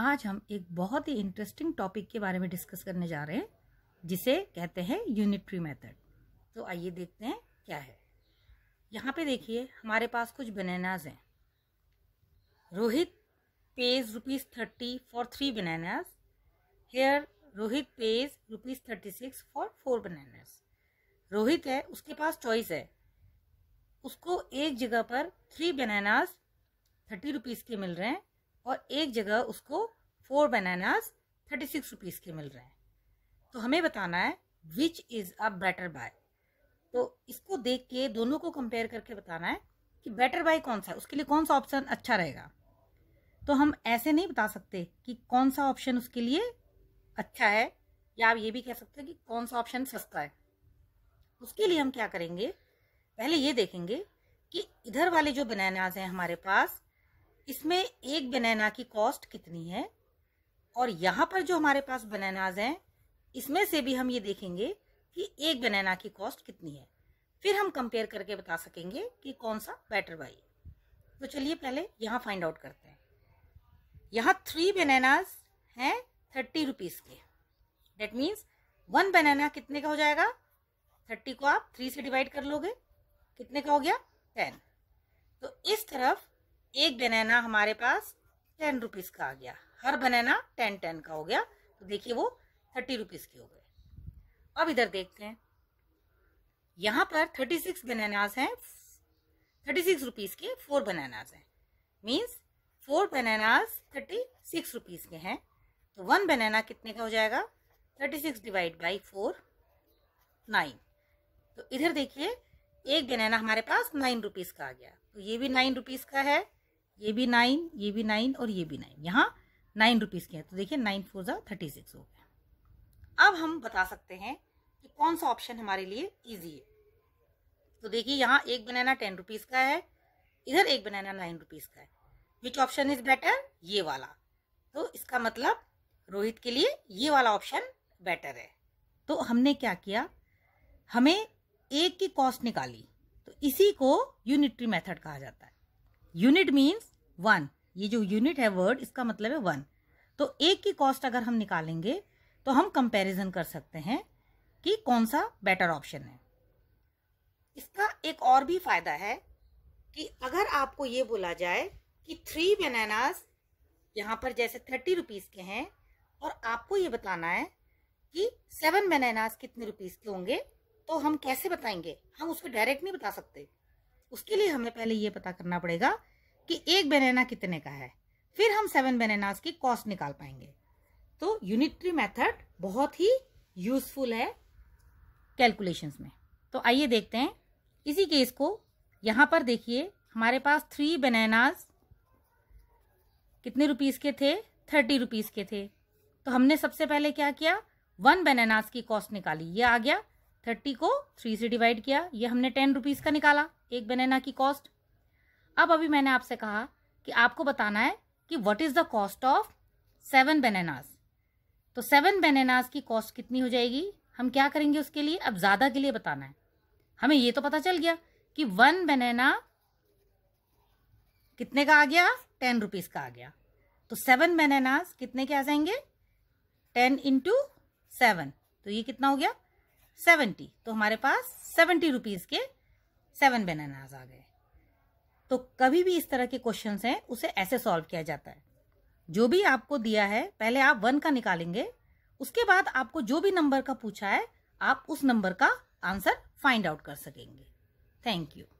आज हम एक बहुत ही इंटरेस्टिंग टॉपिक के बारे में डिस्कस करने जा रहे हैं जिसे कहते हैं यूनिट्री मेथड तो आइए देखते हैं क्या है यहाँ पे देखिए हमारे पास कुछ बनानाज हैं Rohit pays rupees thirty for three bananas here Rohit pays rupees thirty six for four bananas Rohit है उसके पास चॉइस है उसको एक जगह पर थ्री बनानाज थर्टी रुपीज़ के मिल रहे हैं और एक जगह उसको four bananas thirty six rupees के मिल रहे हैं तो हमें बताना है which is a better buy तो इसको देख के दोनों को कंपेयर करके बताना है कि बेटर बाय कौन सा है उसके लिए कौन सा ऑप्शन अच्छा रहेगा तो हम ऐसे नहीं बता सकते कि कौन सा ऑप्शन उसके लिए अच्छा है या आप ये भी कह सकते हैं कि कौन सा ऑप्शन सस्ता है उसके लिए हम क्या करेंगे पहले ये देखेंगे कि इधर वाले जो बनानाज हैं हमारे पास इसमें एक बनाना की कॉस्ट कितनी है और यहाँ पर जो हमारे पास बनानाज हैं इसमें से भी हम ये देखेंगे कि एक बनाना की कॉस्ट कितनी है फिर हम कंपेयर करके बता सकेंगे कि कौन सा बेटर बाई तो चलिए पहले यहाँ फाइंड आउट करते हैं यहाँ थ्री बनानाज हैं थर्टी रुपीज़ के डेट मीन्स वन बनाना कितने का हो जाएगा थर्टी को आप थ्री से डिवाइड कर लोगे कितने का हो गया टेन तो इस तरफ एक बनाना हमारे पास टेन रुपीज का आ गया हर बनाना टेन टेन का हो गया तो देखिए वो थर्टी रुपीज के हो गए अब इधर देखते हैं यहाँ पर थर्टी सिक्स बनानास हैं थर्टी सिक्स रुपीज के फोर बनानास हैं means four bananas thirty six rupees के हैं तो वन बनाना कितने का हो जाएगा thirty six divide by four nine तो इधर देखिए एक बनाना हमारे पास नाइन रुपीज का आ गया तो ये भी नाइन रुपीज का है ये भी नाइन ये भी नाइन और ये भी नाइन यहाँ नाइन रुपीज़ के हैं तो देखिए नाइन फोर ज़ा थर्टी सिक्स हो गया अब हम बता सकते हैं कि कौन सा ऑप्शन हमारे लिए ईजी है तो देखिए यहाँ एक बनाना टेन रुपीज़ का है इधर एक बनाना नाइन रुपीज़ का है विच ऑप्शन इज़ बेटर ये वाला तो इसका मतलब रोहित के लिए ये वाला ऑप्शन बेटर है तो हमने क्या किया हमें एक की कॉस्ट निकाली तो इसी को यूनिट्री मेथड कहा जाता है यूनिट मीन्स वन ये जो यूनिट है वर्ड इसका मतलब है वन तो एक की कॉस्ट अगर हम निकालेंगे तो हम कंपैरिजन कर सकते हैं कि कौन सा बेटर ऑप्शन है इसका एक और भी फायदा है कि अगर आपको ये बोला जाए कि थ्री बनानास यहाँ पर जैसे थर्टी रुपीज़ के हैं और आपको ये बताना है कि सेवन बनानास कितने रुपीज़ के होंगे तो हम कैसे बताएंगे हम उसको डायरेक्ट नहीं बता सकते उसके लिए हमें पहले ये पता करना पड़ेगा कि एक बनाना कितने का है फिर हम सेवन बनानास की कॉस्ट निकाल पाएंगे तो यूनिट्री मेथड बहुत ही यूजफुल है कैलकुलेशंस में तो आइए देखते हैं इसी केस को यहाँ पर देखिए हमारे पास थ्री बनानाज कितने रुपीज़ के थे थर्टी रुपीज़ के थे तो हमने सबसे पहले क्या किया वन बनानाज की कॉस्ट निकाली ये आ गया थर्टी को थ्री से डिवाइड किया ये हमने टेन रुपीज़ का निकाला एक बनाना की कॉस्ट अब अभी मैंने आपसे कहा कि आपको बताना है कि what is the cost of seven bananas तो सेवन बनानास की कॉस्ट कितनी हो जाएगी हम क्या करेंगे उसके लिए अब ज़्यादा के लिए बताना है हमें ये तो पता चल गया कि वन बनाना कितने का आ गया टेन रुपीज़ का आ गया तो सेवन बनानास कितने के आ जाएंगे टेन इंटू सेवन तो ये कितना हो गया सेवेंटी तो हमारे पास सेवेंटी रुपीज़ के सेवन बेनानाज आ गए तो कभी भी इस तरह के क्वेश्चन हैं उसे ऐसे सॉल्व किया जाता है जो भी आपको दिया है पहले आप वन का निकालेंगे उसके बाद आपको जो भी नंबर का पूछा है आप उस नंबर का आंसर फाइंड आउट कर सकेंगे थैंक यू